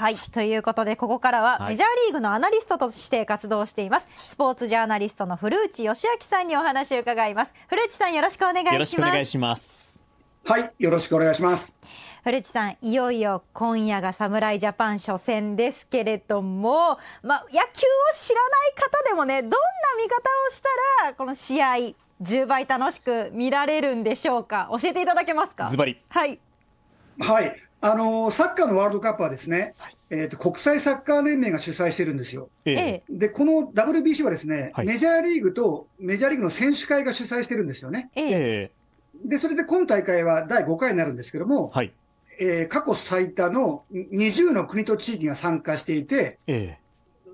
はい、ということでここからはメジャーリーグのアナリストとして活動しています、はい、スポーツジャーナリストの古内義明さんにお話を伺います古内さんよろしくお願いしますよろしくお願いしますはいよろしくお願いします古内さんいよいよ今夜が侍ジャパン初戦ですけれども、まあ、野球を知らない方でもねどんな見方をしたらこの試合10倍楽しく見られるんでしょうか教えていただけますかズバリはいはい、あのサッカーのワールドカップはですね、はい、えーと、国際サッカー連盟が主催してるんですよ。で、この WBC はですね、はい、メジャーリーグとメジャーリーグの選手会が主催してるんですよね。で、それで今大会は第5回になるんですけども、はい、えー、過去最多の20の国と地域が参加していて、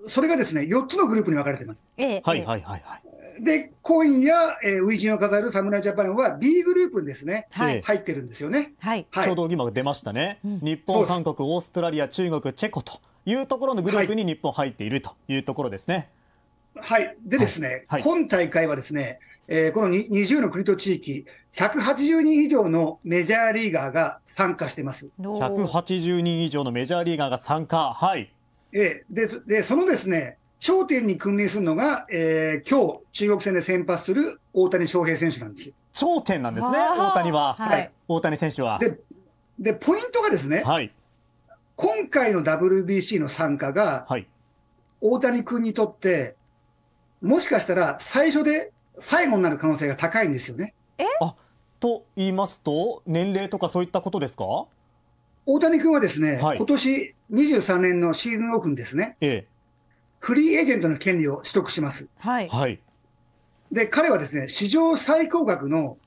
それがですね4つのグループに分かれてます。はいはいはいはいで、今夜、えー、初陣を飾る侍ジャパンは B グループにですね、はい、入ってるんですよね。はい。ちょうど今出ましたね。うん、日本、韓国、オーストラリア、中国、チェコというところのグループに日本入っているというところですね。はい。でですね、はい、今大会はですね、えー、この20の国と地域、180人以上のメジャーリーガーが参加してます。180人以上のメジャーリーガーが参加。はい。えー、で、で、そのですね、頂点に君臨するのが、えー、今日中国戦で先発する大谷翔平選手なんですよ。頂点なんですね、大谷は、はい、大谷選手は。で、でポイントがですね、はい、今回の WBC の参加が、はい、大谷君にとって、もしかしたら最初で最後になる可能性が高いんですよね。えあと言いますと、年齢とかそういったことですか大谷君はですね、はい、今年23年のシーズンオフンですね。ええフリーエージェントの権利を取得します。はい、で彼はですね史上最高額の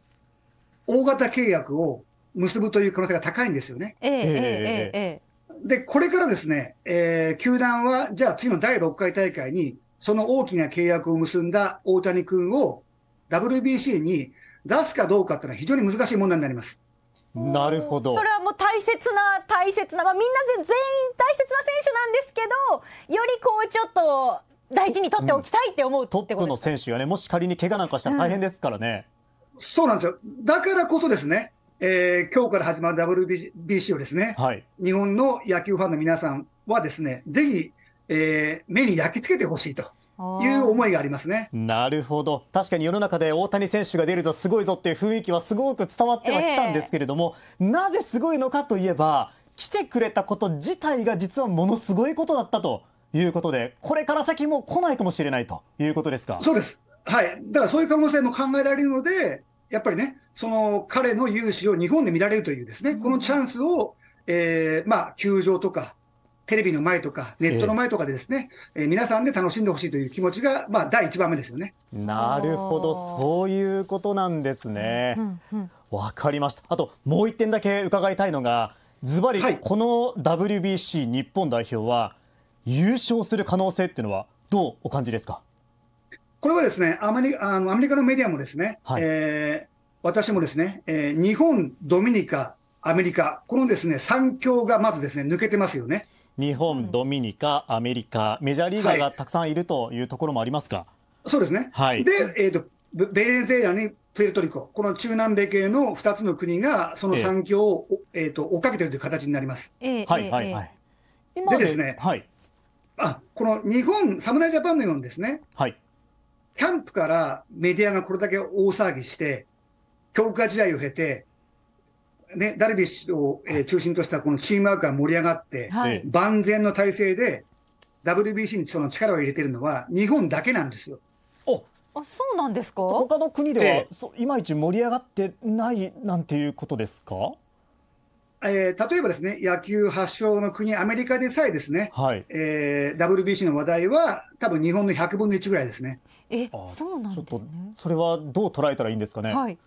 大型契約を結ぶという可能性が高いんですよね。えー、えー、えー、でこれからですね、えー、球団はじゃあ次の第6回大会にその大きな契約を結んだ大谷君を WBC に出すかどうかっていうのは非常に難しい問題になります。なるほどそれはもう大切な大切な、まあ、みんな全員大切な選手なんですけどよりこうちょっと大事に取っておきたいって思う、とん、トップの選手がねもし仮に怪我なんかしたら大変ですからね、うん、そうなんですよだからこそですね、えー、今日から始まる WBC をですね、はい、日本の野球ファンの皆さんはですねぜひ、えー、目に焼き付けてほしいと。いう思いがありますねなるほど確かに世の中で大谷選手が出るぞすごいぞっていう雰囲気はすごく伝わってはきたんですけれども、えー、なぜすごいのかといえば来てくれたこと自体が実はものすごいことだったということでこれから先も来ないかもしれないということですかそうですはいだからそういう可能性も考えられるのでやっぱりねその彼の雄姿を日本で見られるというですねこのチャンスを、えー、まあ球場とかテレビの前とか、ネットの前とかでですね、えー、皆さんで楽しんでほしいという気持ちが、まあ、第1番目ですよね。なるほど、そういうことなんですね。わ、うんうん、かりました。あと、もう1点だけ伺いたいのが、ズバリ、この WBC 日本代表は、優勝する可能性っていうのは、どうお感じですかこれはですね、アメリあのアメリカのメディアもですね、はい、えー、私もですね、えー、日本、ドミニカ、アメリカ、このですね、3強がまずですね、抜けてますよね。日本、ドミニカ、アメリカ、メジャーリーガーがたくさんいるというところもありますか、そうですね、はい、で、えーと、ベネズエラにプエルトリコ、この中南米系の2つの国が、その産業を、えー、えーと追っかけてるという形になります。えー、はいはいはい、でですね、はい、あこの日本、侍ジャパンのようにですね、はい、キャンプからメディアがこれだけ大騒ぎして、強化時代を経て、ね、ダルビッシュを、え中心としたこのチームワークが盛り上がって、はい、万全の体制で WBC にその力を入れてるのは日本だけなんですよ。あそうなんですか他の国では、えー、いまいち盛り上がってないなんていうことですか、えー、例えばですね野球発祥の国アメリカでさえですね、はいえー、WBC の話題は多分日本の100分の1ぐらいですね。えそうなんですねちょっとそれはどう捉えたらいいんですかね。はい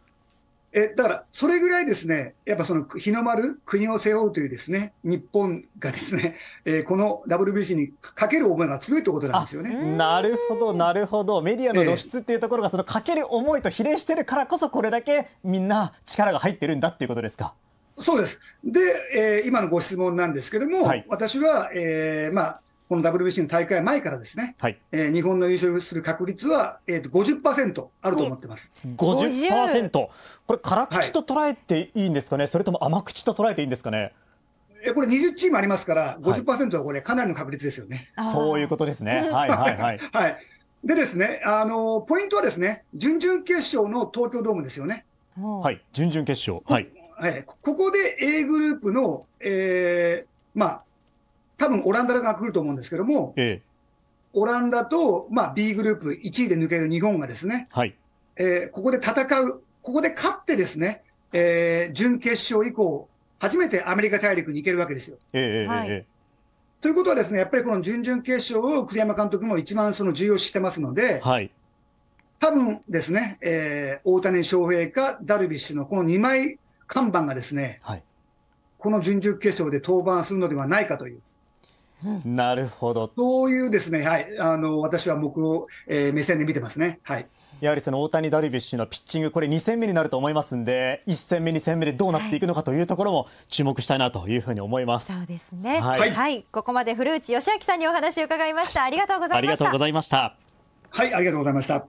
えだから、それぐらいですね、やっぱその日の丸、国を背負うというですね、日本がですね、えー、この WBC にかける思いが強いということなんですよね。なるほど、なるほど、メディアの露出っていうところが、そのかける思いと比例してるからこそ、これだけみんな力が入ってるんだっていうことですか。そうです。で、えー、今のご質問なんですけども、はい、私は、えー、まあ、この WBC の大会前からですね、はいえー、日本の優勝する確率は、えーと、と50%あると思ってます。50%? これ、辛口と捉えていいんですかね、はい、それとも甘口と捉えていいんですかね。えこれ20チームありますから、50%はこれ、かなりの確率ですよね。はい、そういうことですね。はいはいはい。はい、でですね、あのポイントはですね、準々決勝の東京ドームですよね。はい、準々決勝。はい。はい、ここで A グループの、えー、まあ、多分オランダが来ると思うんですけども、ええ、オランダと、まあ、B グループ1位で抜ける日本がですね、はいえー、ここで戦う、ここで勝ってですね、えー、準決勝以降、初めてアメリカ大陸に行けるわけですよ。ええはい、ということはですね、やっぱりこの準々決勝を栗山監督も一番その重要視してますので、はい、多分ですね、えー、大谷翔平かダルビッシュのこの2枚看板がですね、はい、この準々決勝で登板するのではないかという。なるほど。そういうですね、はい、あの私は目を、えー、目線で見てますね。はい。やはりその大谷ダルビッシュのピッチング、これ2戦目になると思いますんで、1戦目、2戦目でどうなっていくのかというところも注目したいなというふうに思います。そうですね。はい、はい、ここまで古内義明さんにお話を伺いました。ありがとうございました。ありがとうございました。はい、ありがとうございました。